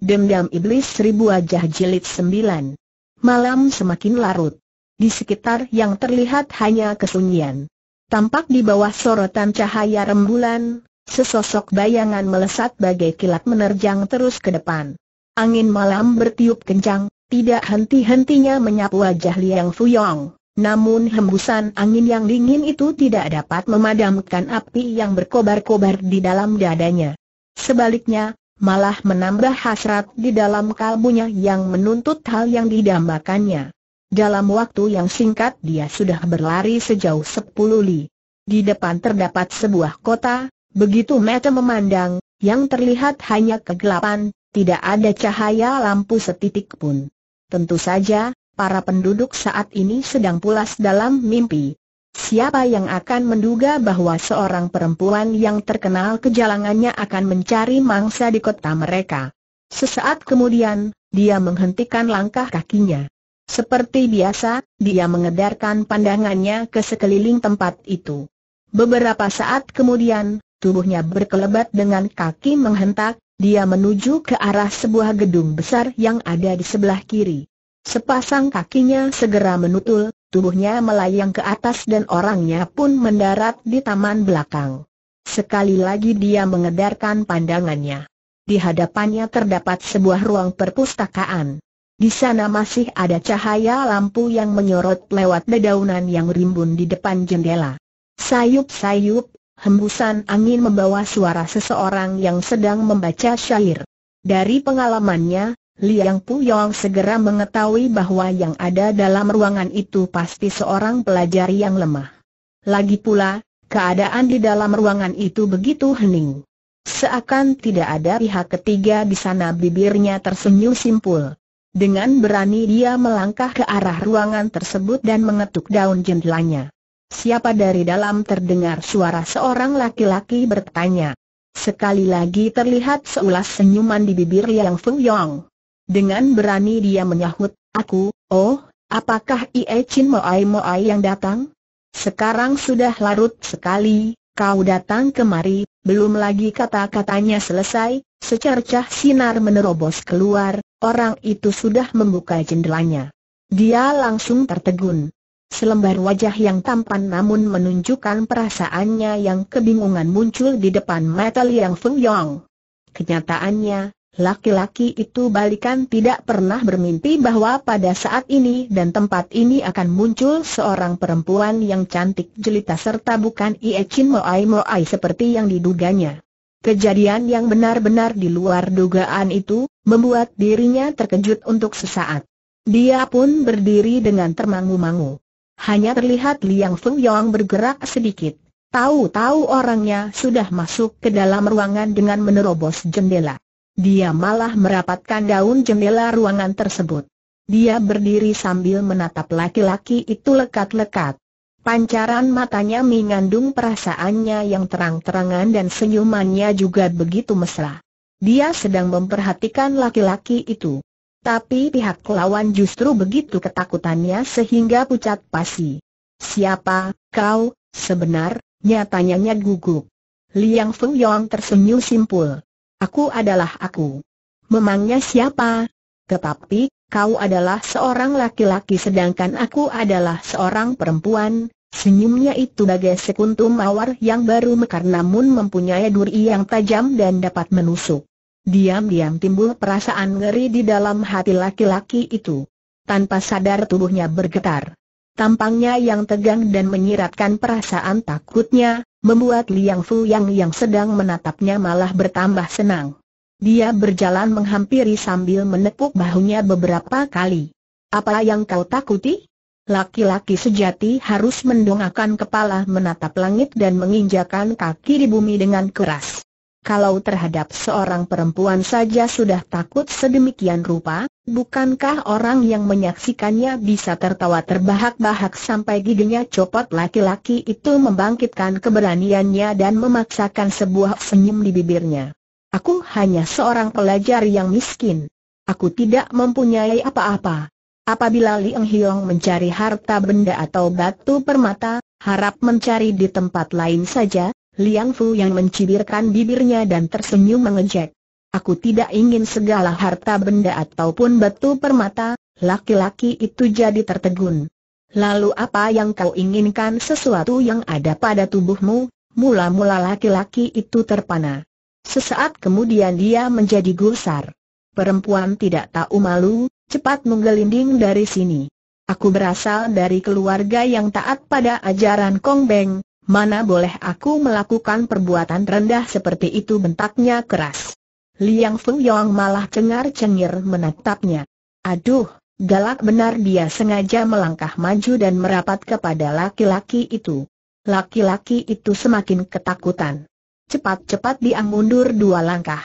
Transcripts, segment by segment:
Dendam Iblis Seribu Wajah Jilid sembilan. Malam semakin larut. Di sekitar yang terlihat hanya kesunyian. Tampak di bawah sorotan cahaya rembulan, sesosok bayangan melesat bagai kilat menerjang terus ke depan. Angin malam bertiup kencang, tidak henti-hentinya menyapu wajah Liang Fuyong. Namun hembusan angin yang dingin itu tidak dapat memadamkan api yang berkobar-kobar di dalam dadanya. Sebaliknya, malah menambah hasrat di dalam kalbunya yang menuntut hal yang didambakannya. Dalam waktu yang singkat dia sudah berlari sejauh sepuluh li. Di depan terdapat sebuah kota, begitu mata memandang, yang terlihat hanya kegelapan, tidak ada cahaya lampu setitik pun. Tentu saja, para penduduk saat ini sedang pulas dalam mimpi. Siapa yang akan menduga bahwa seorang perempuan yang terkenal kejalangannya akan mencari mangsa di kota mereka? Sesaat kemudian, dia menghentikan langkah kakinya. Seperti biasa, dia mengedarkan pandangannya ke sekeliling tempat itu. Beberapa saat kemudian, tubuhnya berkelebat dengan kaki menghentak, dia menuju ke arah sebuah gedung besar yang ada di sebelah kiri. Sepasang kakinya segera menutul, tubuhnya melayang ke atas dan orangnya pun mendarat di taman belakang. Sekali lagi dia mengedarkan pandangannya. Di hadapannya terdapat sebuah ruang perpustakaan. Di sana masih ada cahaya lampu yang menyorot lewat dedaunan yang rimbun di depan jendela. Sayup-sayup, hembusan angin membawa suara seseorang yang sedang membaca syair. Dari pengalamannya, Liang Pu Yong segera mengetahui bahwa yang ada dalam ruangan itu pasti seorang pelajar yang lemah. Lagi pula, keadaan di dalam ruangan itu begitu hening. Seakan tidak ada pihak ketiga di sana bibirnya tersenyum simpul. Dengan berani dia melangkah ke arah ruangan tersebut dan mengetuk daun jendelanya. Siapa dari dalam terdengar suara seorang laki-laki bertanya. Sekali lagi terlihat seulas senyuman di bibir Liang Yong. Dengan berani dia menyahut, aku, oh, apakah Ie Chin Moai Moai yang datang? Sekarang sudah larut sekali, kau datang kemari, belum lagi kata-katanya selesai, secercah sinar menerobos keluar, orang itu sudah membuka jendelanya. Dia langsung tertegun. Selembar wajah yang tampan namun menunjukkan perasaannya yang kebingungan muncul di depan metal yang Feng Yong. Kenyataannya, Laki-laki itu balikan tidak pernah bermimpi bahwa pada saat ini dan tempat ini akan muncul seorang perempuan yang cantik jelita serta bukan Ie Chin Moai Moai seperti yang diduganya. Kejadian yang benar-benar di luar dugaan itu, membuat dirinya terkejut untuk sesaat. Dia pun berdiri dengan termangu-mangu. Hanya terlihat Liang Feng Yong bergerak sedikit. Tahu-tahu orangnya sudah masuk ke dalam ruangan dengan menerobos jendela. Dia malah merapatkan daun jendela ruangan tersebut. Dia berdiri sambil menatap laki-laki itu lekat-lekat. Pancaran matanya mengandung perasaannya yang terang-terangan dan senyumannya juga begitu mesra. Dia sedang memperhatikan laki-laki itu. Tapi pihak lawan justru begitu ketakutannya sehingga pucat pasi. Siapa, kau, sebenar, nyatanya gugup. Liang Feng Yong tersenyum simpul. Aku adalah aku. Memangnya siapa? Tetapi, kau adalah seorang laki-laki sedangkan aku adalah seorang perempuan. Senyumnya itu bagai sekuntum mawar yang baru mekar namun mempunyai duri yang tajam dan dapat menusuk. Diam-diam timbul perasaan ngeri di dalam hati laki-laki itu. Tanpa sadar tubuhnya bergetar. Tampangnya yang tegang dan menyiratkan perasaan takutnya, membuat Liang Yang yang sedang menatapnya malah bertambah senang. Dia berjalan menghampiri sambil menepuk bahunya beberapa kali. Apa yang kau takuti? Laki-laki sejati harus mendongakkan kepala menatap langit dan menginjakan kaki di bumi dengan keras. Kalau terhadap seorang perempuan saja sudah takut sedemikian rupa, Bukankah orang yang menyaksikannya bisa tertawa terbahak-bahak sampai giginya copot laki-laki itu membangkitkan keberaniannya dan memaksakan sebuah senyum di bibirnya. Aku hanya seorang pelajar yang miskin. Aku tidak mempunyai apa-apa. Apabila Liang Hiong mencari harta benda atau batu permata, harap mencari di tempat lain saja, Liang Fu yang mencibirkan bibirnya dan tersenyum mengejek. Aku tidak ingin segala harta benda ataupun batu permata, laki-laki itu jadi tertegun. Lalu apa yang kau inginkan sesuatu yang ada pada tubuhmu? Mula-mula laki-laki itu terpana. Sesaat kemudian dia menjadi gusar. Perempuan tidak tahu malu, cepat menggelinding dari sini. Aku berasal dari keluarga yang taat pada ajaran Kong Beng, mana boleh aku melakukan perbuatan rendah seperti itu bentaknya keras. Liang Feng Yong malah cengar-cengir menatapnya. Aduh, galak benar dia sengaja melangkah maju dan merapat kepada laki-laki itu. Laki-laki itu semakin ketakutan. Cepat-cepat dia mundur dua langkah.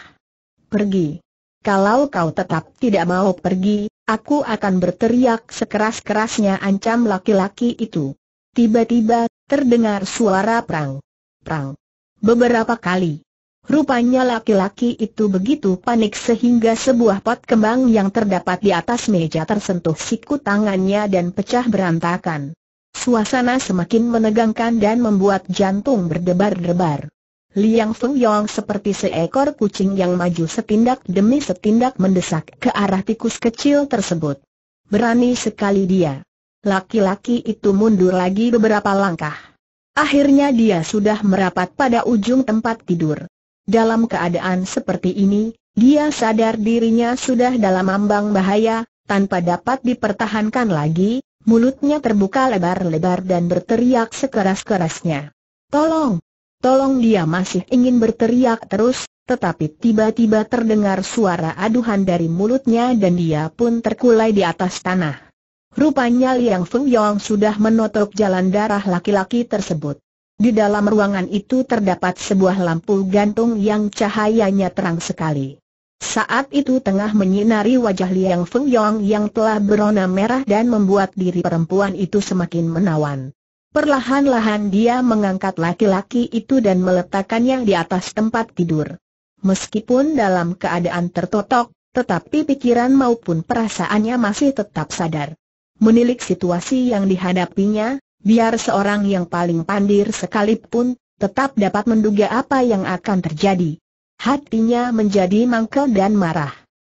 Pergi. Kalau kau tetap tidak mau pergi, aku akan berteriak sekeras-kerasnya ancam laki-laki itu. Tiba-tiba, terdengar suara perang. Perang. Beberapa kali. Rupanya laki-laki itu begitu panik sehingga sebuah pot kembang yang terdapat di atas meja tersentuh siku tangannya dan pecah berantakan. Suasana semakin menegangkan dan membuat jantung berdebar-debar. Liang Feng Yong seperti seekor kucing yang maju setindak demi setindak mendesak ke arah tikus kecil tersebut. Berani sekali dia. Laki-laki itu mundur lagi beberapa langkah. Akhirnya dia sudah merapat pada ujung tempat tidur. Dalam keadaan seperti ini, dia sadar dirinya sudah dalam ambang bahaya, tanpa dapat dipertahankan lagi, mulutnya terbuka lebar-lebar dan berteriak sekeras-kerasnya. Tolong! Tolong dia masih ingin berteriak terus, tetapi tiba-tiba terdengar suara aduhan dari mulutnya dan dia pun terkulai di atas tanah. Rupanya Liang Feng Yong sudah menotok jalan darah laki-laki tersebut. Di dalam ruangan itu terdapat sebuah lampu gantung yang cahayanya terang sekali. Saat itu tengah menyinari wajah Liang Feng Yong yang telah berona merah dan membuat diri perempuan itu semakin menawan. Perlahan-lahan dia mengangkat laki-laki itu dan meletakkannya di atas tempat tidur. Meskipun dalam keadaan tertotok, tetapi pikiran maupun perasaannya masih tetap sadar. Menilik situasi yang dihadapinya, biar seorang yang paling pandir sekalipun, tetap dapat menduga apa yang akan terjadi. Hatinya menjadi mangkel dan marah.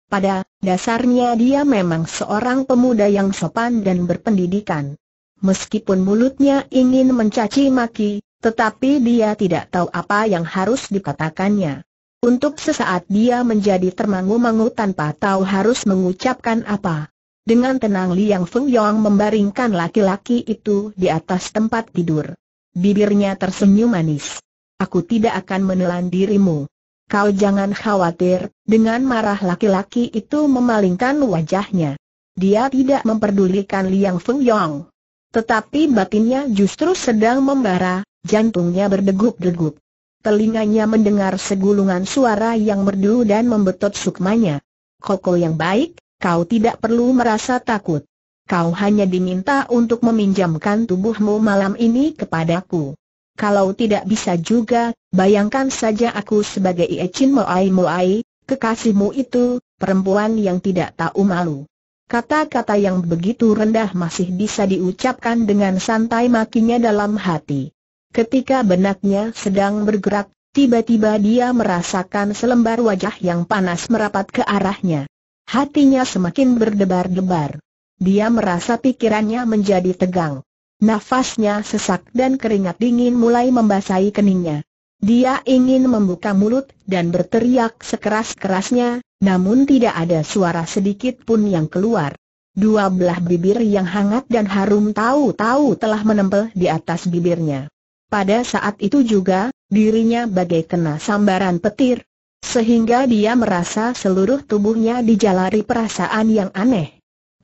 Pada dasarnya dia memang seorang pemuda yang sopan dan berpendidikan. Meskipun mulutnya ingin mencaci maki, tetapi dia tidak tahu apa yang harus dikatakannya. Untuk sesaat dia menjadi termangu-mangu tanpa tahu harus mengucapkan apa. Dengan tenang Liang Feng Yong membaringkan laki-laki itu di atas tempat tidur. Bibirnya tersenyum manis. Aku tidak akan menelan dirimu. Kau jangan khawatir, dengan marah laki-laki itu memalingkan wajahnya. Dia tidak memperdulikan Liang Feng Yong. Tetapi batinnya justru sedang membara, jantungnya berdegup-degup. Telinganya mendengar segulungan suara yang merdu dan membetot sukmanya. Koko yang baik, kau tidak perlu merasa takut. Kau hanya diminta untuk meminjamkan tubuhmu malam ini kepadaku. Kalau tidak bisa juga, bayangkan saja aku sebagai Ecin Moai Moai, kekasihmu itu, perempuan yang tidak tahu malu. Kata-kata yang begitu rendah masih bisa diucapkan dengan santai makinya dalam hati. Ketika benaknya sedang bergerak, tiba-tiba dia merasakan selembar wajah yang panas merapat ke arahnya. Hatinya semakin berdebar-debar. Dia merasa pikirannya menjadi tegang. Nafasnya sesak dan keringat dingin mulai membasahi keningnya. Dia ingin membuka mulut dan berteriak sekeras-kerasnya, namun tidak ada suara sedikit pun yang keluar. Dua belah bibir yang hangat dan harum tahu-tahu telah menempel di atas bibirnya. Pada saat itu juga, dirinya bagai kena sambaran petir, sehingga dia merasa seluruh tubuhnya dijalari perasaan yang aneh.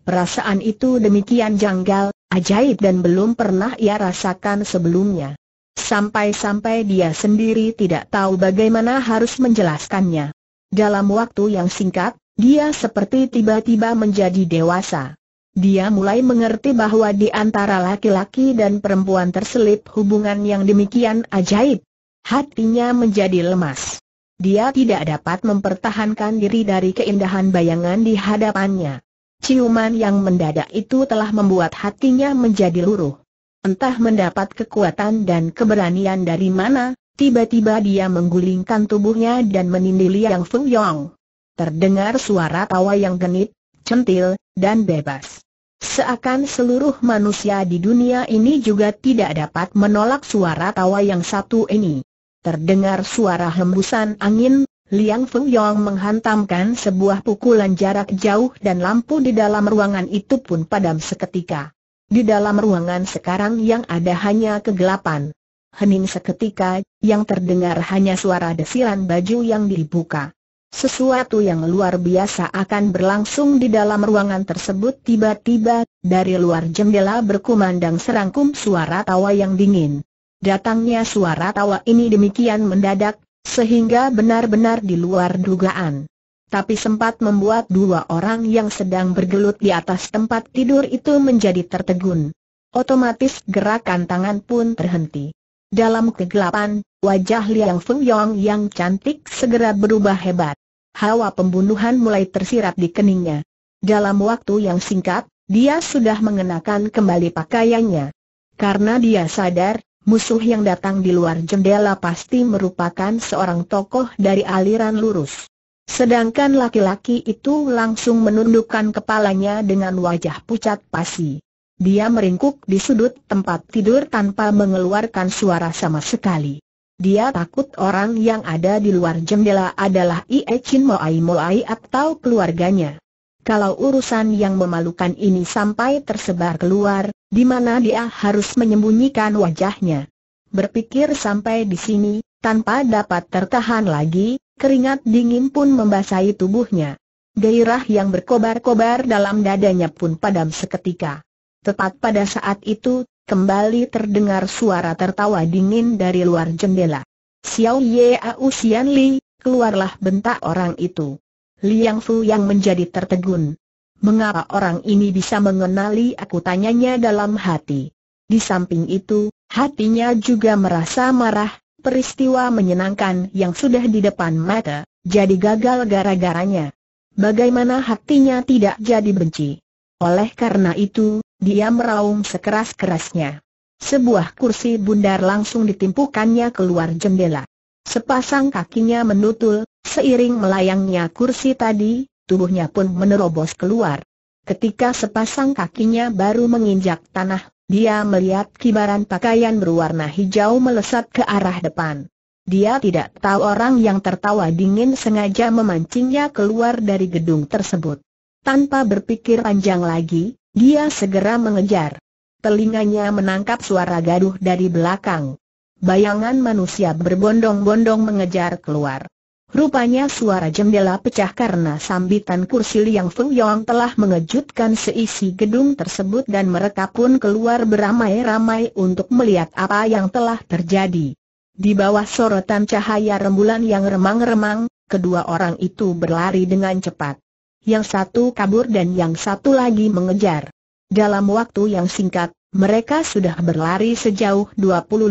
Perasaan itu demikian janggal, ajaib dan belum pernah ia rasakan sebelumnya. Sampai-sampai dia sendiri tidak tahu bagaimana harus menjelaskannya. Dalam waktu yang singkat, dia seperti tiba-tiba menjadi dewasa. Dia mulai mengerti bahwa di antara laki-laki dan perempuan terselip hubungan yang demikian ajaib. Hatinya menjadi lemas. Dia tidak dapat mempertahankan diri dari keindahan bayangan di hadapannya. Ciuman yang mendadak itu telah membuat hatinya menjadi luruh. Entah mendapat kekuatan dan keberanian dari mana, tiba-tiba dia menggulingkan tubuhnya dan menindih Liang Feng Yong. Terdengar suara tawa yang genit, centil, dan bebas. Seakan seluruh manusia di dunia ini juga tidak dapat menolak suara tawa yang satu ini. Terdengar suara hembusan angin, Liang Yong menghantamkan sebuah pukulan jarak jauh dan lampu di dalam ruangan itu pun padam seketika. Di dalam ruangan sekarang yang ada hanya kegelapan. Hening seketika, yang terdengar hanya suara desiran baju yang dibuka. Sesuatu yang luar biasa akan berlangsung di dalam ruangan tersebut tiba-tiba, dari luar jendela berkumandang serangkum suara tawa yang dingin. Datangnya suara tawa ini demikian mendadak, sehingga benar-benar di luar dugaan. Tapi sempat membuat dua orang yang sedang bergelut di atas tempat tidur itu menjadi tertegun. Otomatis gerakan tangan pun terhenti. Dalam kegelapan, wajah Liang Fengyong yang cantik segera berubah hebat. Hawa pembunuhan mulai tersirat di keningnya. Dalam waktu yang singkat, dia sudah mengenakan kembali pakaiannya. Karena dia sadar, Musuh yang datang di luar jendela pasti merupakan seorang tokoh dari aliran lurus. Sedangkan laki-laki itu langsung menundukkan kepalanya dengan wajah pucat pasi. Dia meringkuk di sudut tempat tidur tanpa mengeluarkan suara sama sekali. Dia takut orang yang ada di luar jendela adalah Ie Chin Moai Moai atau keluarganya kalau urusan yang memalukan ini sampai tersebar keluar, di mana dia harus menyembunyikan wajahnya. Berpikir sampai di sini, tanpa dapat tertahan lagi, keringat dingin pun membasahi tubuhnya. Gairah yang berkobar-kobar dalam dadanya pun padam seketika. Tepat pada saat itu, kembali terdengar suara tertawa dingin dari luar jendela. Xiao Ye Ausian Li, keluarlah bentak orang itu. Liang Fu yang menjadi tertegun. Mengapa orang ini bisa mengenali aku tanyanya dalam hati. Di samping itu, hatinya juga merasa marah, peristiwa menyenangkan yang sudah di depan mata, jadi gagal gara-garanya. Bagaimana hatinya tidak jadi benci? Oleh karena itu, dia meraung sekeras-kerasnya. Sebuah kursi bundar langsung ditimpukannya keluar jendela. Sepasang kakinya menutul, Seiring melayangnya kursi tadi, tubuhnya pun menerobos keluar. Ketika sepasang kakinya baru menginjak tanah, dia melihat kibaran pakaian berwarna hijau melesat ke arah depan. Dia tidak tahu orang yang tertawa dingin sengaja memancingnya keluar dari gedung tersebut. Tanpa berpikir panjang lagi, dia segera mengejar. Telinganya menangkap suara gaduh dari belakang. Bayangan manusia berbondong-bondong mengejar keluar. Rupanya suara jendela pecah karena sambitan kursi Liang Feng Yong telah mengejutkan seisi gedung tersebut dan mereka pun keluar beramai-ramai untuk melihat apa yang telah terjadi. Di bawah sorotan cahaya rembulan yang remang-remang, kedua orang itu berlari dengan cepat. Yang satu kabur dan yang satu lagi mengejar. Dalam waktu yang singkat, mereka sudah berlari sejauh 20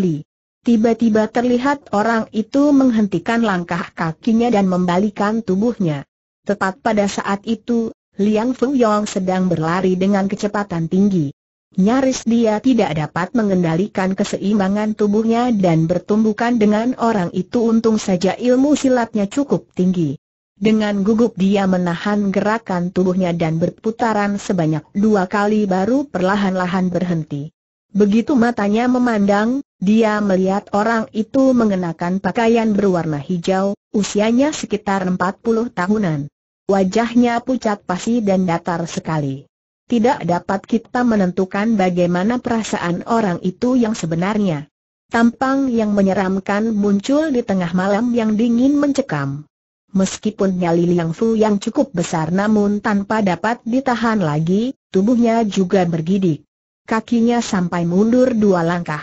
li. Tiba-tiba terlihat orang itu menghentikan langkah kakinya dan membalikan tubuhnya. Tepat pada saat itu, Liang Fuyong sedang berlari dengan kecepatan tinggi. Nyaris dia tidak dapat mengendalikan keseimbangan tubuhnya dan bertumbukan dengan orang itu untung saja ilmu silatnya cukup tinggi. Dengan gugup dia menahan gerakan tubuhnya dan berputaran sebanyak dua kali baru perlahan-lahan berhenti. Begitu matanya memandang, dia melihat orang itu mengenakan pakaian berwarna hijau, usianya sekitar 40 tahunan. Wajahnya pucat pasi dan datar sekali. Tidak dapat kita menentukan bagaimana perasaan orang itu yang sebenarnya. Tampang yang menyeramkan muncul di tengah malam yang dingin mencekam. Meskipun nyali Liang Fu yang cukup besar namun tanpa dapat ditahan lagi, tubuhnya juga bergidik kakinya sampai mundur dua langkah.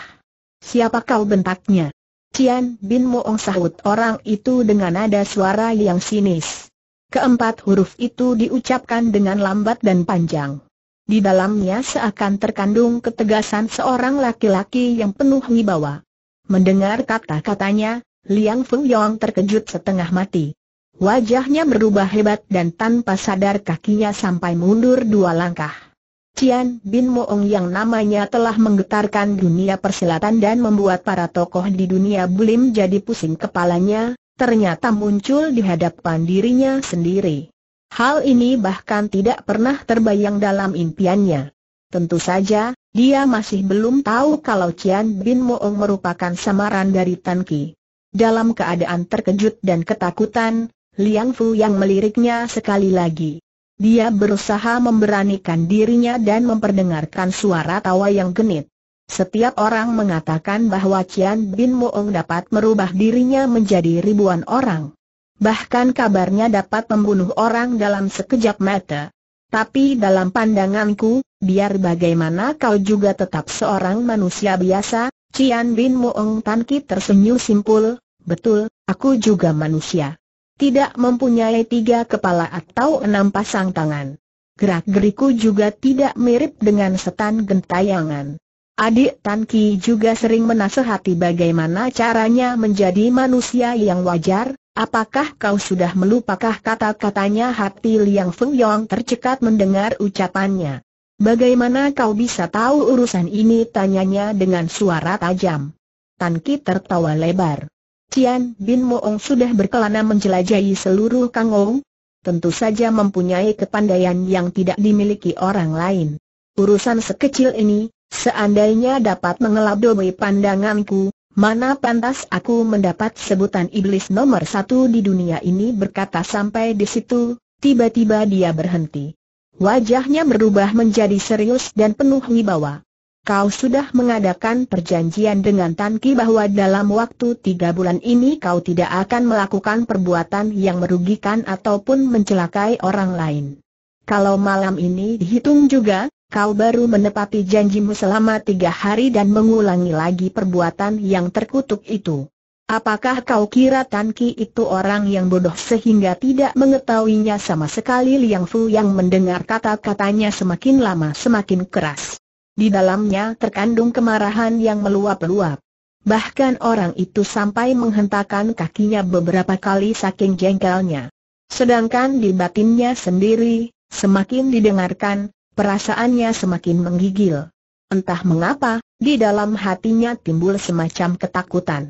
Siapa kau bentaknya? Cian Bin Moong sahut orang itu dengan nada suara yang sinis. Keempat huruf itu diucapkan dengan lambat dan panjang. Di dalamnya seakan terkandung ketegasan seorang laki-laki yang penuh wibawa. Mendengar kata-katanya, Liang Feng Yong terkejut setengah mati. Wajahnya berubah hebat dan tanpa sadar kakinya sampai mundur dua langkah. Cian Bin Moong yang namanya telah menggetarkan dunia persilatan dan membuat para tokoh di dunia bulim jadi pusing kepalanya, ternyata muncul di hadapan dirinya sendiri. Hal ini bahkan tidak pernah terbayang dalam impiannya. Tentu saja, dia masih belum tahu kalau Cian Bin Moong merupakan samaran dari Tan Ki. Dalam keadaan terkejut dan ketakutan, Liang Fu yang meliriknya sekali lagi. Dia berusaha memberanikan dirinya dan memperdengarkan suara tawa yang genit. Setiap orang mengatakan bahwa Cian Bin Moong dapat merubah dirinya menjadi ribuan orang. Bahkan kabarnya dapat membunuh orang dalam sekejap mata. Tapi dalam pandanganku, biar bagaimana kau juga tetap seorang manusia biasa, Cian Bin Moong Tan Ki tersenyum simpul, betul, aku juga manusia tidak mempunyai tiga kepala atau enam pasang tangan. Gerak-geriku juga tidak mirip dengan setan gentayangan. Adik Tan Ki juga sering menasehati bagaimana caranya menjadi manusia yang wajar, apakah kau sudah melupakah kata-katanya hati Liang Feng Yong tercekat mendengar ucapannya. Bagaimana kau bisa tahu urusan ini tanyanya dengan suara tajam. Tan Ki tertawa lebar. Cian Bin Moong sudah berkelana menjelajahi seluruh Kangou, tentu saja mempunyai kepandaian yang tidak dimiliki orang lain. Urusan sekecil ini, seandainya dapat mengelabui pandanganku, mana pantas aku mendapat sebutan iblis nomor satu di dunia ini berkata sampai di situ, tiba-tiba dia berhenti. Wajahnya berubah menjadi serius dan penuh wibawa kau sudah mengadakan perjanjian dengan Tan Ki bahwa dalam waktu tiga bulan ini kau tidak akan melakukan perbuatan yang merugikan ataupun mencelakai orang lain. Kalau malam ini dihitung juga, kau baru menepati janjimu selama tiga hari dan mengulangi lagi perbuatan yang terkutuk itu. Apakah kau kira Tan Ki itu orang yang bodoh sehingga tidak mengetahuinya sama sekali Liang Fu yang mendengar kata-katanya semakin lama semakin keras. Di dalamnya terkandung kemarahan yang meluap-luap. Bahkan orang itu sampai menghentakkan kakinya beberapa kali saking jengkelnya. Sedangkan di batinnya sendiri, semakin didengarkan, perasaannya semakin menggigil. Entah mengapa, di dalam hatinya timbul semacam ketakutan.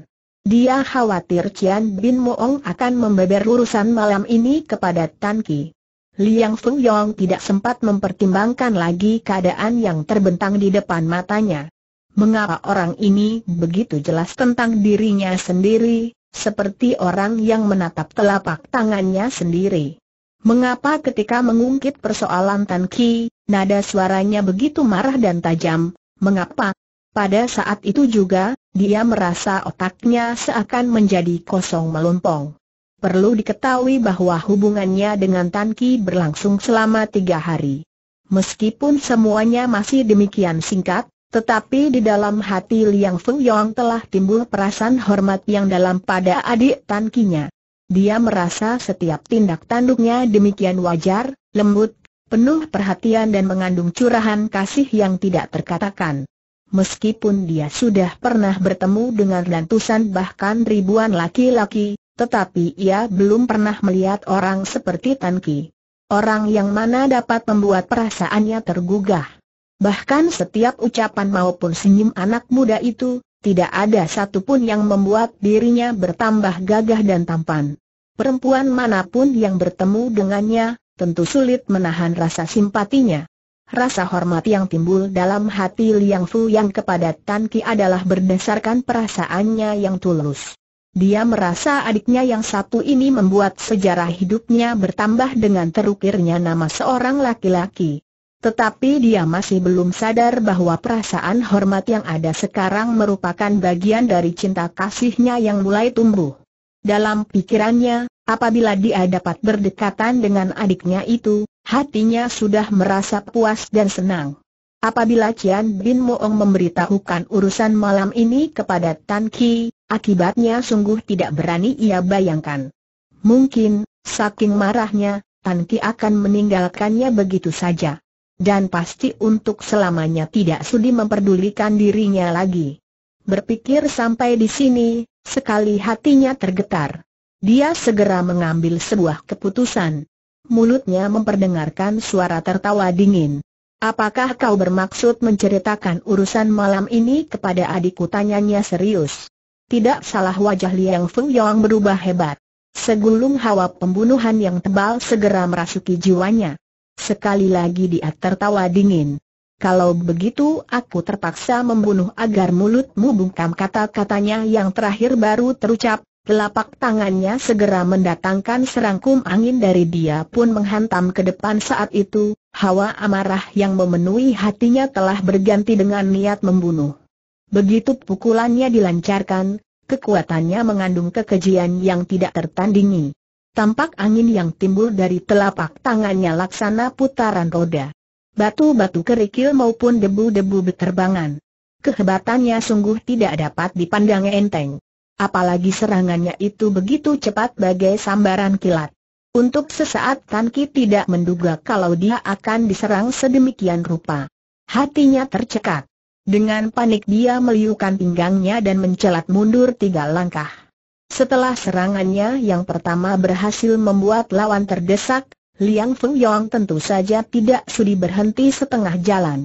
Dia khawatir Cian Bin Moong akan membeber urusan malam ini kepada Tan Ki. Liang Feng Yong tidak sempat mempertimbangkan lagi keadaan yang terbentang di depan matanya. Mengapa orang ini begitu jelas tentang dirinya sendiri, seperti orang yang menatap telapak tangannya sendiri? Mengapa ketika mengungkit persoalan Tan Ki, nada suaranya begitu marah dan tajam, mengapa? Pada saat itu juga, dia merasa otaknya seakan menjadi kosong melompong. Perlu diketahui bahwa hubungannya dengan Tan Ki berlangsung selama tiga hari. Meskipun semuanya masih demikian singkat, tetapi di dalam hati Liang Feng Yong telah timbul perasaan hormat yang dalam pada adik Tan Ki-nya. Dia merasa setiap tindak tanduknya demikian wajar, lembut, penuh perhatian dan mengandung curahan kasih yang tidak terkatakan. Meskipun dia sudah pernah bertemu dengan ratusan bahkan ribuan laki-laki, tetapi ia belum pernah melihat orang seperti Tan Ki. Orang yang mana dapat membuat perasaannya tergugah. Bahkan setiap ucapan maupun senyum anak muda itu, tidak ada satupun yang membuat dirinya bertambah gagah dan tampan. Perempuan manapun yang bertemu dengannya, tentu sulit menahan rasa simpatinya. Rasa hormat yang timbul dalam hati Liang Fu yang kepada Tan Ki adalah berdasarkan perasaannya yang tulus. Dia merasa adiknya yang satu ini membuat sejarah hidupnya bertambah dengan terukirnya nama seorang laki-laki. Tetapi dia masih belum sadar bahwa perasaan hormat yang ada sekarang merupakan bagian dari cinta kasihnya yang mulai tumbuh. Dalam pikirannya, apabila dia dapat berdekatan dengan adiknya itu, hatinya sudah merasa puas dan senang. Apabila Cian Bin Moong memberitahukan urusan malam ini kepada Tan Ki, akibatnya sungguh tidak berani ia bayangkan. Mungkin, saking marahnya, Tan Ki akan meninggalkannya begitu saja. Dan pasti untuk selamanya tidak sudi memperdulikan dirinya lagi. Berpikir sampai di sini, sekali hatinya tergetar. Dia segera mengambil sebuah keputusan. Mulutnya memperdengarkan suara tertawa dingin. Apakah kau bermaksud menceritakan urusan malam ini kepada adikku tanyanya serius? Tidak salah wajah Liang Feng Yong berubah hebat. Segulung hawa pembunuhan yang tebal segera merasuki jiwanya. Sekali lagi dia tertawa dingin. Kalau begitu aku terpaksa membunuh agar mulutmu bungkam kata-katanya yang terakhir baru terucap, Telapak tangannya segera mendatangkan serangkum angin dari dia pun menghantam ke depan saat itu, hawa amarah yang memenuhi hatinya telah berganti dengan niat membunuh. Begitu pukulannya dilancarkan, kekuatannya mengandung kekejian yang tidak tertandingi. Tampak angin yang timbul dari telapak tangannya laksana putaran roda. Batu-batu kerikil maupun debu-debu berterbangan. Kehebatannya sungguh tidak dapat dipandang enteng apalagi serangannya itu begitu cepat bagai sambaran kilat. Untuk sesaat Tan Ki tidak menduga kalau dia akan diserang sedemikian rupa. Hatinya tercekat. Dengan panik dia meliukan pinggangnya dan mencelat mundur tiga langkah. Setelah serangannya yang pertama berhasil membuat lawan terdesak, Liang Feng Yong tentu saja tidak sudi berhenti setengah jalan.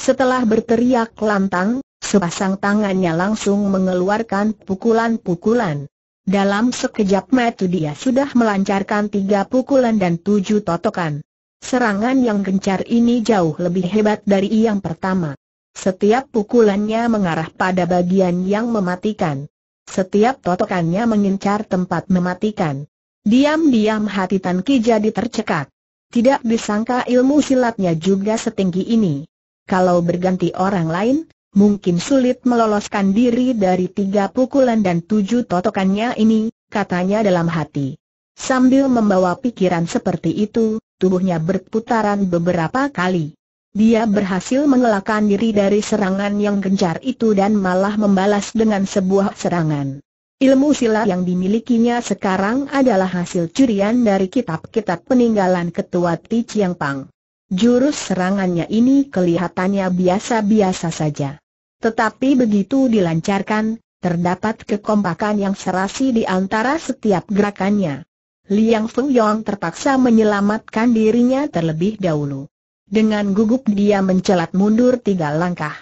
Setelah berteriak lantang, sepasang tangannya langsung mengeluarkan pukulan-pukulan. Dalam sekejap mata dia sudah melancarkan tiga pukulan dan tujuh totokan. Serangan yang gencar ini jauh lebih hebat dari yang pertama. Setiap pukulannya mengarah pada bagian yang mematikan. Setiap totokannya mengincar tempat mematikan. Diam-diam hati Tan Ki jadi tercekat. Tidak disangka ilmu silatnya juga setinggi ini. Kalau berganti orang lain, mungkin sulit meloloskan diri dari tiga pukulan dan tujuh totokannya ini, katanya dalam hati. Sambil membawa pikiran seperti itu, tubuhnya berputaran beberapa kali. Dia berhasil mengelakkan diri dari serangan yang gencar itu dan malah membalas dengan sebuah serangan. Ilmu silat yang dimilikinya sekarang adalah hasil curian dari kitab-kitab peninggalan ketua Ti Chiang Pang. Jurus serangannya ini kelihatannya biasa-biasa saja. Tetapi begitu dilancarkan, terdapat kekompakan yang serasi di antara setiap gerakannya. Liang Feng Yong terpaksa menyelamatkan dirinya terlebih dahulu. Dengan gugup dia mencelat mundur tiga langkah.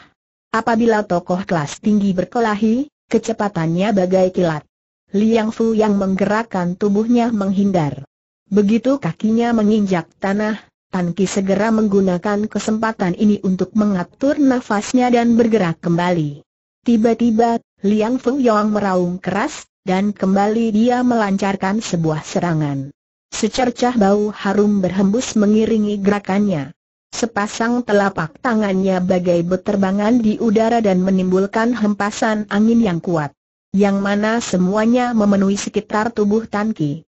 Apabila tokoh kelas tinggi berkelahi, kecepatannya bagai kilat. Liang Fu yang menggerakkan tubuhnya menghindar. Begitu kakinya menginjak tanah, Tan segera menggunakan kesempatan ini untuk mengatur nafasnya dan bergerak kembali. Tiba-tiba, Liang Feng Yong meraung keras, dan kembali dia melancarkan sebuah serangan. Secercah bau harum berhembus mengiringi gerakannya. Sepasang telapak tangannya bagai berterbangan di udara dan menimbulkan hempasan angin yang kuat. Yang mana semuanya memenuhi sekitar tubuh Tan Di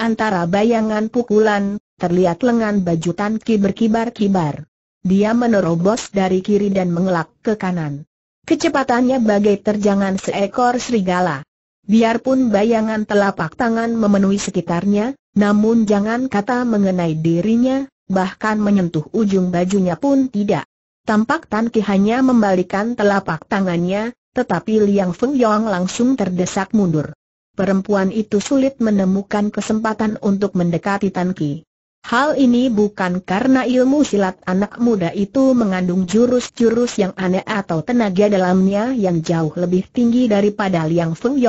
antara bayangan pukulan, terlihat lengan baju Tanki berkibar-kibar. Dia menerobos dari kiri dan mengelak ke kanan. Kecepatannya bagai terjangan seekor serigala. Biarpun bayangan telapak tangan memenuhi sekitarnya, namun jangan kata mengenai dirinya, bahkan menyentuh ujung bajunya pun tidak. Tampak Tanki hanya membalikan telapak tangannya, tetapi Liang Feng Yong langsung terdesak mundur. Perempuan itu sulit menemukan kesempatan untuk mendekati Tanki. Hal ini bukan karena ilmu silat anak muda itu mengandung jurus-jurus yang aneh atau tenaga dalamnya yang jauh lebih tinggi daripada Liang Feng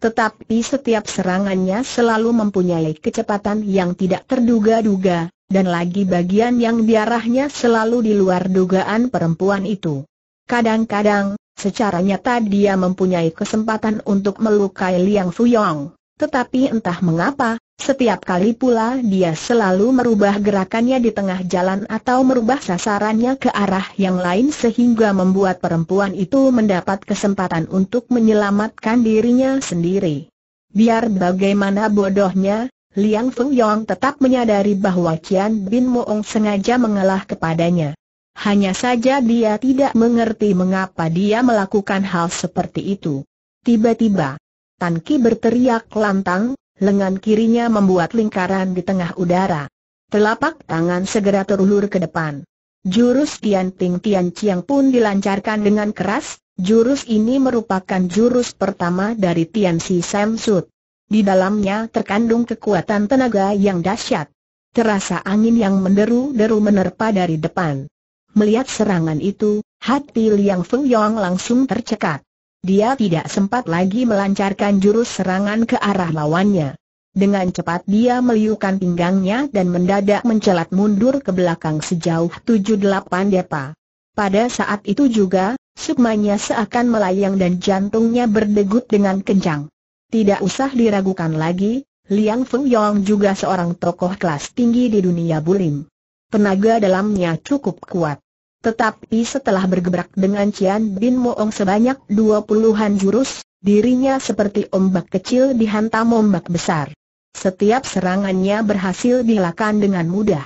Tetapi setiap serangannya selalu mempunyai kecepatan yang tidak terduga-duga, dan lagi bagian yang diarahnya selalu di luar dugaan perempuan itu. Kadang-kadang, secara nyata dia mempunyai kesempatan untuk melukai Liang Fuyong, tetapi entah mengapa, setiap kali pula dia selalu merubah gerakannya di tengah jalan atau merubah sasarannya ke arah yang lain sehingga membuat perempuan itu mendapat kesempatan untuk menyelamatkan dirinya sendiri. Biar bagaimana bodohnya, Liang Feng Yong tetap menyadari bahwa Qian Bin Moong sengaja mengalah kepadanya. Hanya saja dia tidak mengerti mengapa dia melakukan hal seperti itu. Tiba-tiba, Tan Ki berteriak lantang, lengan kirinya membuat lingkaran di tengah udara. Telapak tangan segera terulur ke depan. Jurus Tian Ting Tian Chiang pun dilancarkan dengan keras, jurus ini merupakan jurus pertama dari Tian Si Sam Sud. Di dalamnya terkandung kekuatan tenaga yang dahsyat. Terasa angin yang menderu-deru menerpa dari depan. Melihat serangan itu, hati Liang Feng Yong langsung tercekat. Dia tidak sempat lagi melancarkan jurus serangan ke arah lawannya. Dengan cepat dia meliukan pinggangnya dan mendadak mencelat mundur ke belakang sejauh 7-8 depa. Pada saat itu juga, sukmanya seakan melayang dan jantungnya berdegup dengan kencang. Tidak usah diragukan lagi, Liang Feng Yong juga seorang tokoh kelas tinggi di dunia bulim. Tenaga dalamnya cukup kuat. Tetapi setelah bergebrak dengan Cian Bin Moong sebanyak dua puluhan jurus, dirinya seperti ombak kecil dihantam ombak besar. Setiap serangannya berhasil dilakukan dengan mudah.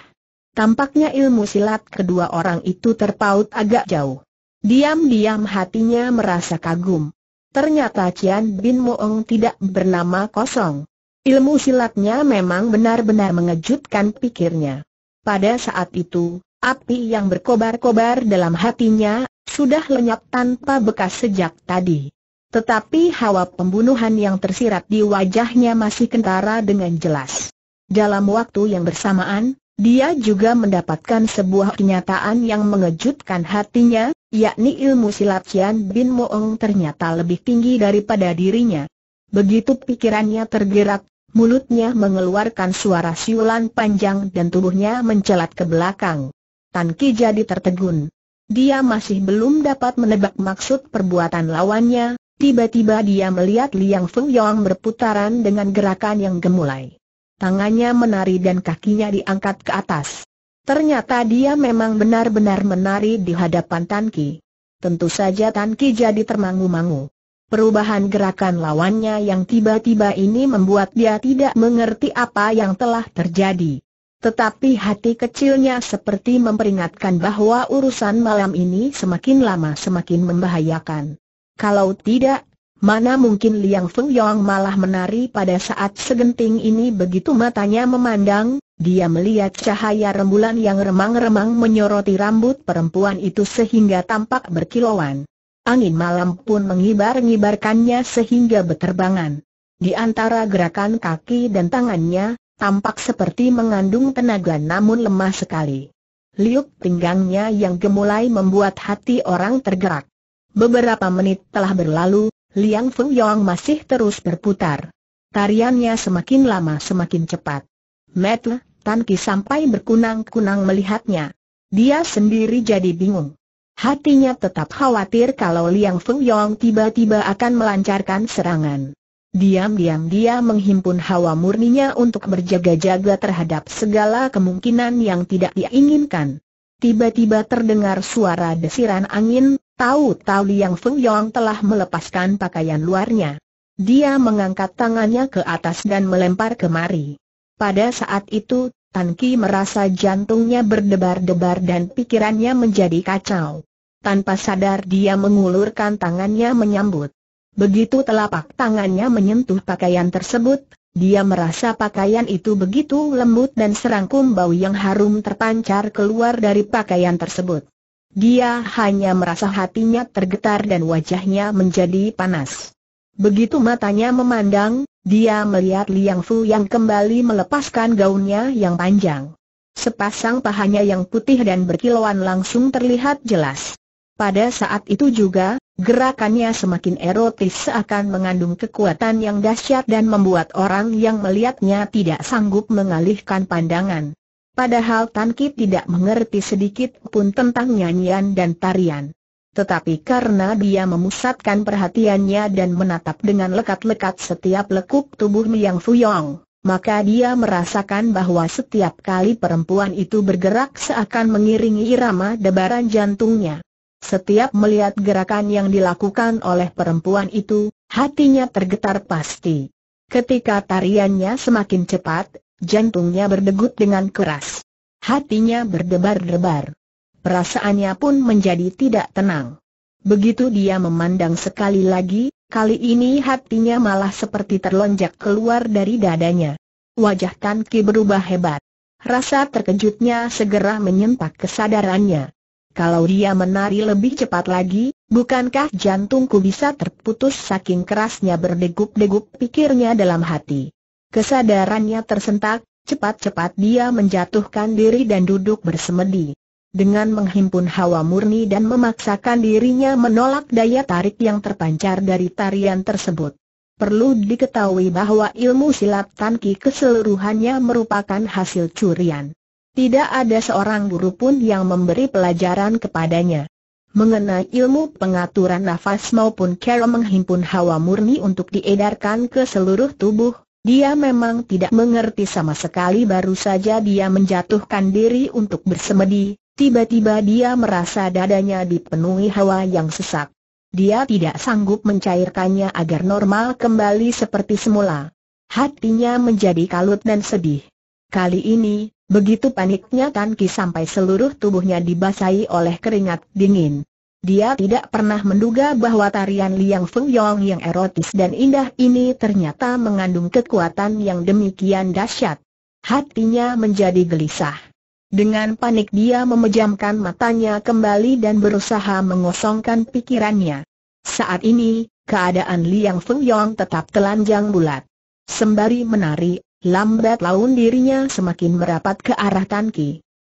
Tampaknya ilmu silat kedua orang itu terpaut agak jauh. Diam-diam hatinya merasa kagum. Ternyata Cian Bin Moong tidak bernama kosong. Ilmu silatnya memang benar-benar mengejutkan pikirnya. Pada saat itu, Api yang berkobar-kobar dalam hatinya, sudah lenyap tanpa bekas sejak tadi. Tetapi hawa pembunuhan yang tersirat di wajahnya masih kentara dengan jelas. Dalam waktu yang bersamaan, dia juga mendapatkan sebuah kenyataan yang mengejutkan hatinya, yakni ilmu silat Kian Bin Moong ternyata lebih tinggi daripada dirinya. Begitu pikirannya tergerak, mulutnya mengeluarkan suara siulan panjang dan tubuhnya mencelat ke belakang. Tan Ki jadi tertegun. Dia masih belum dapat menebak maksud perbuatan lawannya, tiba-tiba dia melihat Liang Feng Yong berputaran dengan gerakan yang gemulai. Tangannya menari dan kakinya diangkat ke atas. Ternyata dia memang benar-benar menari di hadapan Tan Ki. Tentu saja Tan Ki jadi termangu-mangu. Perubahan gerakan lawannya yang tiba-tiba ini membuat dia tidak mengerti apa yang telah terjadi. Tetapi hati kecilnya seperti memperingatkan bahwa urusan malam ini semakin lama semakin membahayakan. Kalau tidak, mana mungkin Liang Feng Yong malah menari pada saat segenting ini begitu matanya memandang, dia melihat cahaya rembulan yang remang-remang menyoroti rambut perempuan itu sehingga tampak berkilauan. Angin malam pun mengibar-ngibarkannya sehingga berterbangan. Di antara gerakan kaki dan tangannya, tampak seperti mengandung tenaga namun lemah sekali. Liuk pinggangnya yang gemulai membuat hati orang tergerak. Beberapa menit telah berlalu, Liang Feng Yong masih terus berputar. Tariannya semakin lama semakin cepat. Metle, Tan Ki sampai berkunang-kunang melihatnya. Dia sendiri jadi bingung. Hatinya tetap khawatir kalau Liang Feng Yong tiba-tiba akan melancarkan serangan. Diam-diam dia menghimpun hawa murninya untuk berjaga-jaga terhadap segala kemungkinan yang tidak diinginkan. Tiba-tiba terdengar suara desiran angin, tahu-tahu Liang Feng Yong telah melepaskan pakaian luarnya. Dia mengangkat tangannya ke atas dan melempar kemari. Pada saat itu, Tan Ki merasa jantungnya berdebar-debar dan pikirannya menjadi kacau. Tanpa sadar dia mengulurkan tangannya menyambut. Begitu telapak tangannya menyentuh pakaian tersebut, dia merasa pakaian itu begitu lembut dan serangkum bau yang harum terpancar keluar dari pakaian tersebut. Dia hanya merasa hatinya tergetar dan wajahnya menjadi panas. Begitu matanya memandang, dia melihat Liang Fu yang kembali melepaskan gaunnya yang panjang. Sepasang pahanya yang putih dan berkilauan langsung terlihat jelas. Pada saat itu juga, Gerakannya semakin erotis seakan mengandung kekuatan yang dahsyat dan membuat orang yang melihatnya tidak sanggup mengalihkan pandangan. Padahal Tan Ki tidak mengerti sedikit pun tentang nyanyian dan tarian. Tetapi karena dia memusatkan perhatiannya dan menatap dengan lekat-lekat setiap lekuk tubuh Liang Fuyong, maka dia merasakan bahwa setiap kali perempuan itu bergerak seakan mengiringi irama debaran jantungnya. Setiap melihat gerakan yang dilakukan oleh perempuan itu, hatinya tergetar pasti. Ketika tariannya semakin cepat, jantungnya berdegup dengan keras. Hatinya berdebar-debar. Perasaannya pun menjadi tidak tenang. Begitu dia memandang sekali lagi, kali ini hatinya malah seperti terlonjak keluar dari dadanya. Wajah Tan Ki berubah hebat. Rasa terkejutnya segera menyentak kesadarannya. Kalau dia menari lebih cepat lagi, bukankah jantungku bisa terputus saking kerasnya berdegup-degup pikirnya dalam hati. Kesadarannya tersentak, cepat-cepat dia menjatuhkan diri dan duduk bersemedi. Dengan menghimpun hawa murni dan memaksakan dirinya menolak daya tarik yang terpancar dari tarian tersebut. Perlu diketahui bahwa ilmu silat Tan keseluruhannya merupakan hasil curian. Tidak ada seorang guru pun yang memberi pelajaran kepadanya. Mengenai ilmu pengaturan nafas maupun cara menghimpun hawa murni untuk diedarkan ke seluruh tubuh, dia memang tidak mengerti sama sekali baru saja dia menjatuhkan diri untuk bersemedi, tiba-tiba dia merasa dadanya dipenuhi hawa yang sesak. Dia tidak sanggup mencairkannya agar normal kembali seperti semula. Hatinya menjadi kalut dan sedih. Kali ini, Begitu paniknya Tan Ki sampai seluruh tubuhnya dibasahi oleh keringat dingin. Dia tidak pernah menduga bahwa tarian Liang Feng Yong yang erotis dan indah ini ternyata mengandung kekuatan yang demikian dahsyat. Hatinya menjadi gelisah. Dengan panik dia memejamkan matanya kembali dan berusaha mengosongkan pikirannya. Saat ini, keadaan Liang Feng Yong tetap telanjang bulat. Sembari menari, Lambat laun dirinya semakin merapat ke arah Tan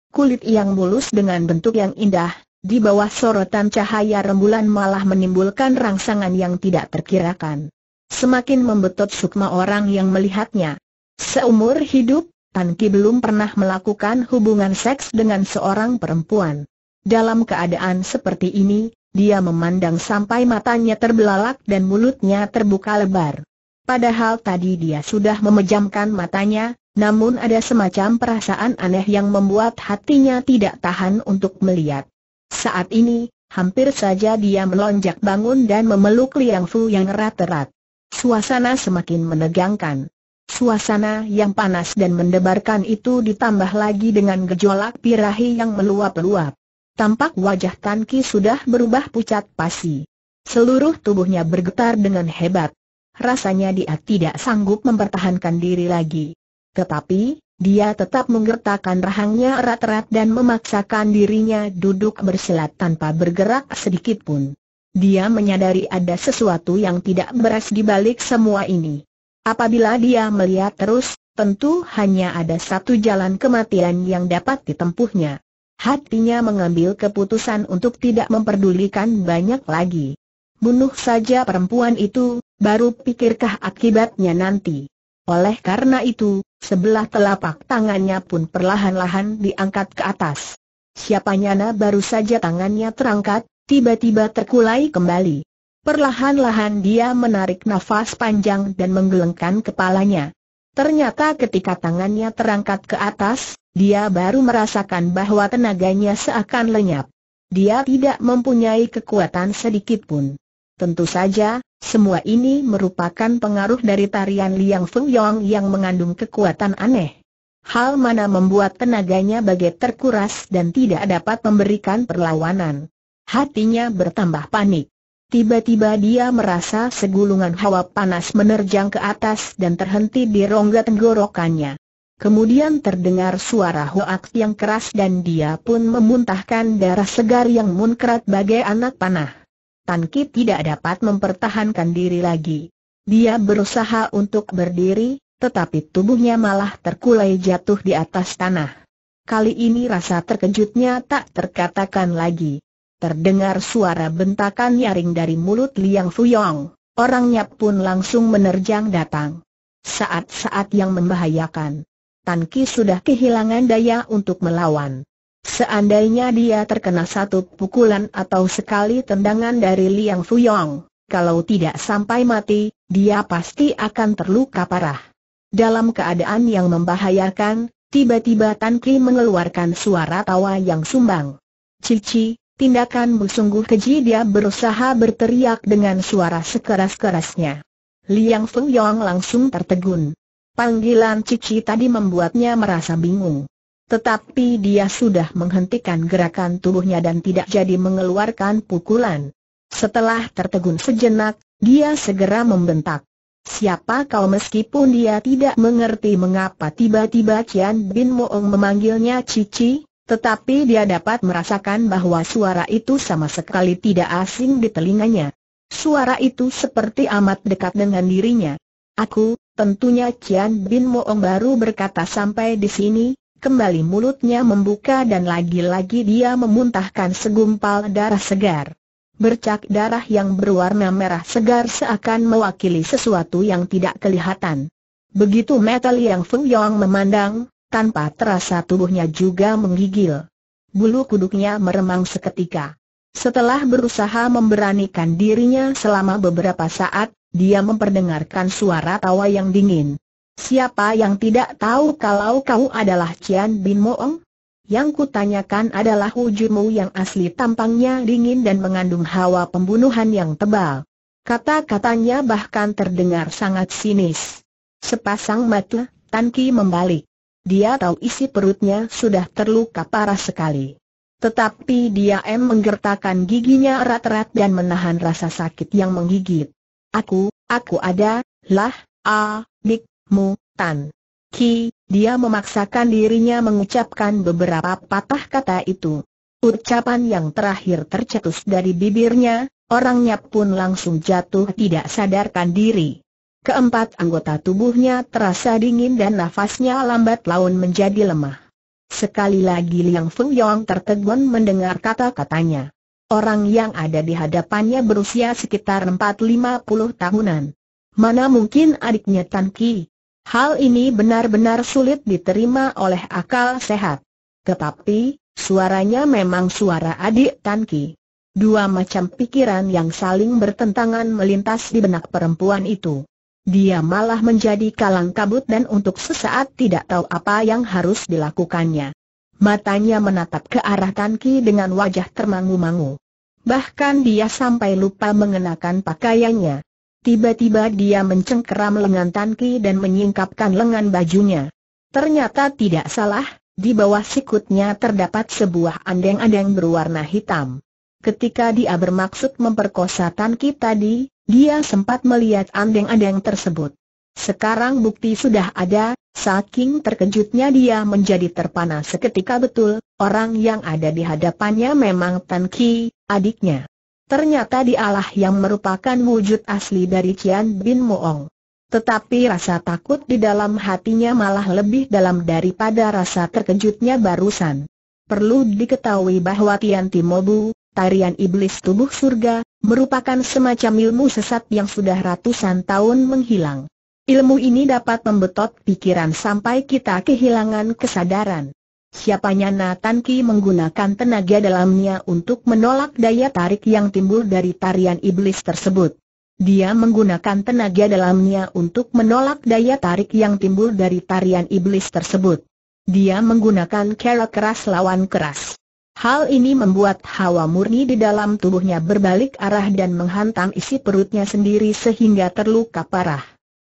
Kulit yang mulus dengan bentuk yang indah, di bawah sorotan cahaya rembulan malah menimbulkan rangsangan yang tidak terkirakan. Semakin membetot sukma orang yang melihatnya. Seumur hidup, Tan belum pernah melakukan hubungan seks dengan seorang perempuan. Dalam keadaan seperti ini, dia memandang sampai matanya terbelalak dan mulutnya terbuka lebar. Padahal tadi dia sudah memejamkan matanya, namun ada semacam perasaan aneh yang membuat hatinya tidak tahan untuk melihat. Saat ini, hampir saja dia melonjak bangun dan memeluk Liang Fu yang erat-erat. Suasana semakin menegangkan. Suasana yang panas dan mendebarkan itu ditambah lagi dengan gejolak pirahi yang meluap-luap. Tampak wajah Tan Ki sudah berubah pucat pasi. Seluruh tubuhnya bergetar dengan hebat rasanya dia tidak sanggup mempertahankan diri lagi. Tetapi, dia tetap menggertakkan rahangnya erat-erat dan memaksakan dirinya duduk berselat tanpa bergerak sedikit pun. Dia menyadari ada sesuatu yang tidak beres di balik semua ini. Apabila dia melihat terus, tentu hanya ada satu jalan kematian yang dapat ditempuhnya. Hatinya mengambil keputusan untuk tidak memperdulikan banyak lagi. Bunuh saja perempuan itu, baru pikirkah akibatnya nanti. Oleh karena itu, sebelah telapak tangannya pun perlahan-lahan diangkat ke atas. Siapa nyana baru saja tangannya terangkat, tiba-tiba terkulai kembali. Perlahan-lahan dia menarik nafas panjang dan menggelengkan kepalanya. Ternyata ketika tangannya terangkat ke atas, dia baru merasakan bahwa tenaganya seakan lenyap. Dia tidak mempunyai kekuatan sedikit pun. Tentu saja, semua ini merupakan pengaruh dari tarian Liang Feng Yong yang mengandung kekuatan aneh. Hal mana membuat tenaganya bagai terkuras dan tidak dapat memberikan perlawanan. Hatinya bertambah panik. Tiba-tiba dia merasa segulungan hawa panas menerjang ke atas dan terhenti di rongga tenggorokannya. Kemudian terdengar suara hoak yang keras dan dia pun memuntahkan darah segar yang munkrat bagai anak panah. Tan Ki tidak dapat mempertahankan diri lagi. Dia berusaha untuk berdiri, tetapi tubuhnya malah terkulai jatuh di atas tanah. Kali ini rasa terkejutnya tak terkatakan lagi. Terdengar suara bentakan nyaring dari mulut Liang Fuyong. Orangnya pun langsung menerjang datang. Saat-saat yang membahayakan. Tan Ki sudah kehilangan daya untuk melawan. Seandainya dia terkena satu pukulan atau sekali tendangan dari Liang Fuyong, kalau tidak sampai mati, dia pasti akan terluka parah. Dalam keadaan yang membahayakan, tiba-tiba Tan Ki mengeluarkan suara tawa yang sumbang. Cici, tindakanmu sungguh keji dia berusaha berteriak dengan suara sekeras-kerasnya. Liang Fuyong langsung tertegun. Panggilan Cici tadi membuatnya merasa bingung. Tetapi dia sudah menghentikan gerakan tubuhnya dan tidak jadi mengeluarkan pukulan. Setelah tertegun sejenak, dia segera membentak. Siapa kau meskipun dia tidak mengerti mengapa tiba-tiba Cian Bin Moong memanggilnya Cici, tetapi dia dapat merasakan bahwa suara itu sama sekali tidak asing di telinganya. Suara itu seperti amat dekat dengan dirinya. Aku, tentunya Cian Bin Moong baru berkata sampai di sini, kembali mulutnya membuka dan lagi-lagi dia memuntahkan segumpal darah segar. Bercak darah yang berwarna merah segar seakan mewakili sesuatu yang tidak kelihatan. Begitu metal yang Feng Yong memandang, tanpa terasa tubuhnya juga menggigil. Bulu kuduknya meremang seketika. Setelah berusaha memberanikan dirinya selama beberapa saat, dia memperdengarkan suara tawa yang dingin. Siapa yang tidak tahu kalau kau adalah Cian Bin Moong? Yang kutanyakan adalah wujudmu yang asli tampangnya dingin dan mengandung hawa pembunuhan yang tebal. Kata-katanya bahkan terdengar sangat sinis. Sepasang mata, Tan Ki membalik. Dia tahu isi perutnya sudah terluka parah sekali. Tetapi dia em menggertakkan giginya erat-erat dan menahan rasa sakit yang menggigit. Aku, aku ada, lah, a, ah, dik, Mu, Tan. Ki, dia memaksakan dirinya mengucapkan beberapa patah kata itu. Ucapan yang terakhir tercetus dari bibirnya, orangnya pun langsung jatuh tidak sadarkan diri. Keempat anggota tubuhnya terasa dingin dan nafasnya lambat laun menjadi lemah. Sekali lagi Liang Feng Yong tertegun mendengar kata-katanya. Orang yang ada di hadapannya berusia sekitar 4 tahunan. Mana mungkin adiknya Tan Ki? Hal ini benar-benar sulit diterima oleh akal sehat. Tetapi, suaranya memang suara adik Tan Dua macam pikiran yang saling bertentangan melintas di benak perempuan itu. Dia malah menjadi kalang kabut dan untuk sesaat tidak tahu apa yang harus dilakukannya. Matanya menatap ke arah Tan dengan wajah termangu-mangu. Bahkan dia sampai lupa mengenakan pakaiannya. Tiba-tiba dia mencengkeram lengan Tan Ki dan menyingkapkan lengan bajunya. Ternyata tidak salah, di bawah sikutnya terdapat sebuah andeng-andeng berwarna hitam. Ketika dia bermaksud memperkosa Tan Ki tadi, dia sempat melihat andeng-andeng tersebut. Sekarang bukti sudah ada, saking terkejutnya dia menjadi terpana seketika betul, orang yang ada di hadapannya memang Tan Ki, adiknya. Ternyata dialah yang merupakan wujud asli dari Kian Bin Moong. Tetapi rasa takut di dalam hatinya malah lebih dalam daripada rasa terkejutnya barusan. Perlu diketahui bahwa Tian Timobu, tarian iblis tubuh surga, merupakan semacam ilmu sesat yang sudah ratusan tahun menghilang. Ilmu ini dapat membetot pikiran sampai kita kehilangan kesadaran. Siapanya Nathan Ki menggunakan tenaga dalamnya untuk menolak daya tarik yang timbul dari tarian iblis tersebut. Dia menggunakan tenaga dalamnya untuk menolak daya tarik yang timbul dari tarian iblis tersebut. Dia menggunakan kera keras lawan keras. Hal ini membuat hawa murni di dalam tubuhnya berbalik arah dan menghantam isi perutnya sendiri sehingga terluka parah.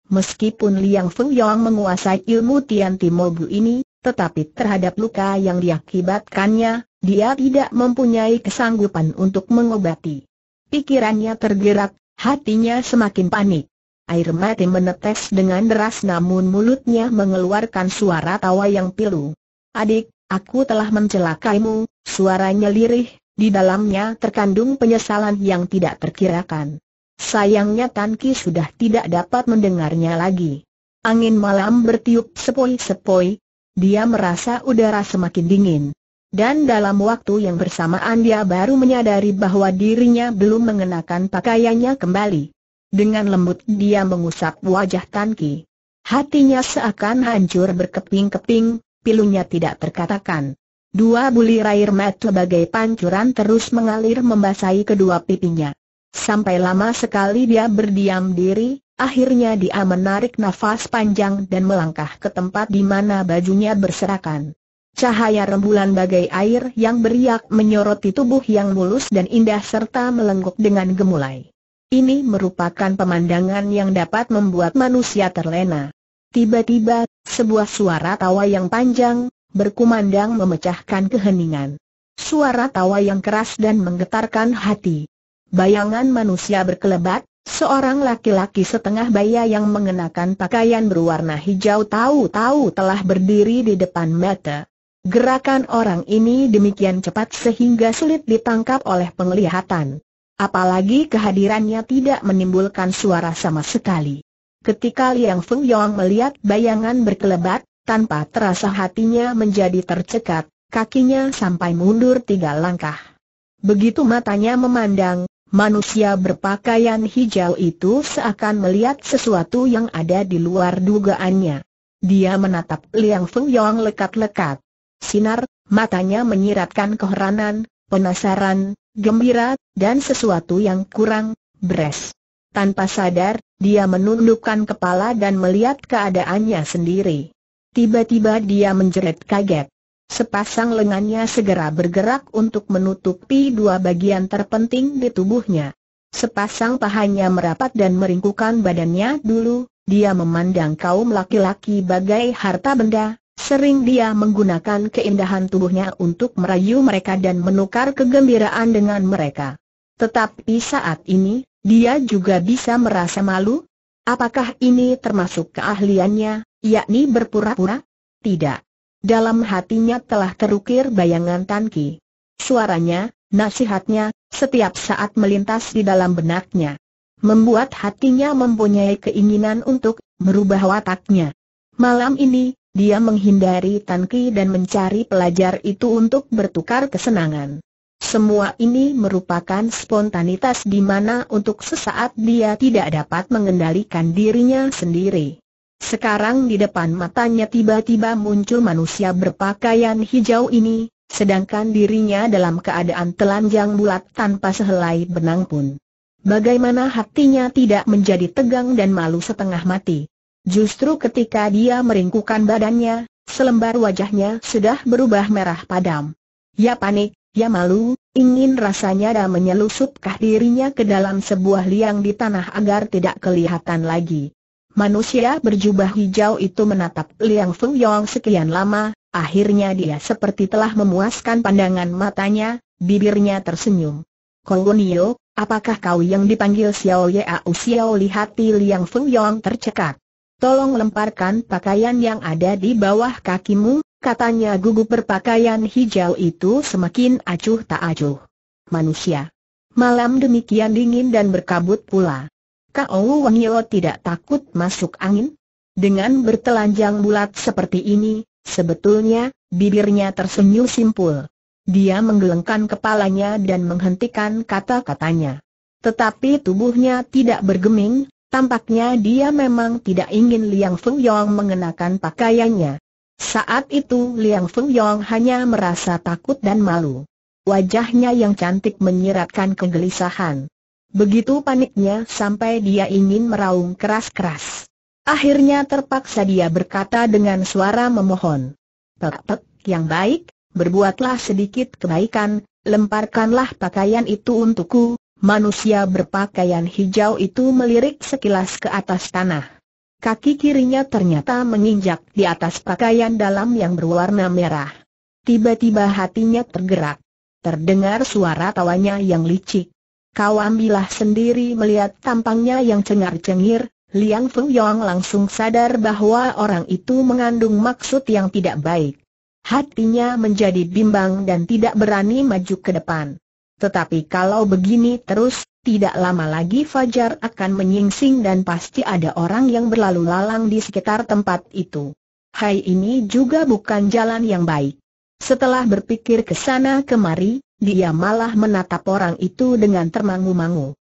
Meskipun Liang Feng Yong menguasai ilmu Tian Timobu ini, tetapi terhadap luka yang diakibatkannya, dia tidak mempunyai kesanggupan untuk mengobati. Pikirannya tergerak, hatinya semakin panik. Air mati menetes dengan deras namun mulutnya mengeluarkan suara tawa yang pilu. Adik, aku telah mencelakaimu, suaranya lirih, di dalamnya terkandung penyesalan yang tidak terkirakan. Sayangnya Tan sudah tidak dapat mendengarnya lagi. Angin malam bertiup sepoi-sepoi, dia merasa udara semakin dingin. Dan dalam waktu yang bersamaan dia baru menyadari bahwa dirinya belum mengenakan pakaiannya kembali. Dengan lembut dia mengusap wajah Tan Ki. Hatinya seakan hancur berkeping-keping, pilunya tidak terkatakan. Dua bulir air mata sebagai pancuran terus mengalir membasahi kedua pipinya. Sampai lama sekali dia berdiam diri, akhirnya dia menarik nafas panjang dan melangkah ke tempat di mana bajunya berserakan. Cahaya rembulan bagai air yang beriak menyoroti tubuh yang mulus dan indah serta melengguk dengan gemulai. Ini merupakan pemandangan yang dapat membuat manusia terlena. Tiba-tiba, sebuah suara tawa yang panjang, berkumandang memecahkan keheningan. Suara tawa yang keras dan menggetarkan hati. Bayangan manusia berkelebat, seorang laki-laki setengah baya yang mengenakan pakaian berwarna hijau tahu-tahu telah berdiri di depan mata. Gerakan orang ini demikian cepat sehingga sulit ditangkap oleh penglihatan. Apalagi kehadirannya tidak menimbulkan suara sama sekali. Ketika Liang Feng Yong melihat bayangan berkelebat, tanpa terasa hatinya menjadi tercekat, kakinya sampai mundur tiga langkah. Begitu matanya memandang, Manusia berpakaian hijau itu seakan melihat sesuatu yang ada di luar dugaannya. Dia menatap Liang Feng Yong lekat-lekat. Sinar, matanya menyiratkan keheranan, penasaran, gembira, dan sesuatu yang kurang, beres. Tanpa sadar, dia menundukkan kepala dan melihat keadaannya sendiri. Tiba-tiba dia menjerit kaget. Sepasang lengannya segera bergerak untuk menutupi dua bagian terpenting di tubuhnya. Sepasang pahanya merapat dan meringkukan badannya dulu, dia memandang kaum laki-laki bagai harta benda, sering dia menggunakan keindahan tubuhnya untuk merayu mereka dan menukar kegembiraan dengan mereka. Tetapi saat ini, dia juga bisa merasa malu. Apakah ini termasuk keahliannya, yakni berpura-pura? Tidak. Dalam hatinya telah terukir bayangan Tan Ki. Suaranya, nasihatnya, setiap saat melintas di dalam benaknya. Membuat hatinya mempunyai keinginan untuk merubah wataknya. Malam ini, dia menghindari Tan Ki dan mencari pelajar itu untuk bertukar kesenangan. Semua ini merupakan spontanitas di mana untuk sesaat dia tidak dapat mengendalikan dirinya sendiri. Sekarang di depan matanya tiba-tiba muncul manusia berpakaian hijau ini, sedangkan dirinya dalam keadaan telanjang bulat tanpa sehelai benang pun. Bagaimana hatinya tidak menjadi tegang dan malu setengah mati. Justru ketika dia meringkukan badannya, selembar wajahnya sudah berubah merah padam. Ya panik, ya malu, ingin rasanya dah menyelusupkah dirinya ke dalam sebuah liang di tanah agar tidak kelihatan lagi. Manusia berjubah hijau itu menatap Liang Feng Yong sekian lama, akhirnya dia seperti telah memuaskan pandangan matanya, bibirnya tersenyum. Kolonio, apakah kau yang dipanggil Xiao Yau Xiao lihati Liang Feng Yong tercekat? Tolong lemparkan pakaian yang ada di bawah kakimu, katanya gugup berpakaian hijau itu semakin acuh tak acuh. Manusia. Malam demikian dingin dan berkabut pula. Kau Wang Yeo tidak takut masuk angin? Dengan bertelanjang bulat seperti ini, sebetulnya, bibirnya tersenyum simpul. Dia menggelengkan kepalanya dan menghentikan kata-katanya. Tetapi tubuhnya tidak bergeming, tampaknya dia memang tidak ingin Liang Feng Yong mengenakan pakaiannya. Saat itu Liang Feng Yong hanya merasa takut dan malu. Wajahnya yang cantik menyiratkan kegelisahan. Begitu paniknya sampai dia ingin meraung keras-keras. Akhirnya terpaksa dia berkata dengan suara memohon. Pek-pek, yang baik, berbuatlah sedikit kebaikan, lemparkanlah pakaian itu untukku, manusia berpakaian hijau itu melirik sekilas ke atas tanah. Kaki kirinya ternyata menginjak di atas pakaian dalam yang berwarna merah. Tiba-tiba hatinya tergerak. Terdengar suara tawanya yang licik. Kau ambillah sendiri melihat tampangnya yang cengar-cengir, Liang Yong langsung sadar bahwa orang itu mengandung maksud yang tidak baik. Hatinya menjadi bimbang dan tidak berani maju ke depan. Tetapi kalau begini terus, tidak lama lagi Fajar akan menyingsing dan pasti ada orang yang berlalu lalang di sekitar tempat itu. Hai ini juga bukan jalan yang baik. Setelah berpikir ke sana kemari, dia malah menatap orang itu dengan termangu-mangu.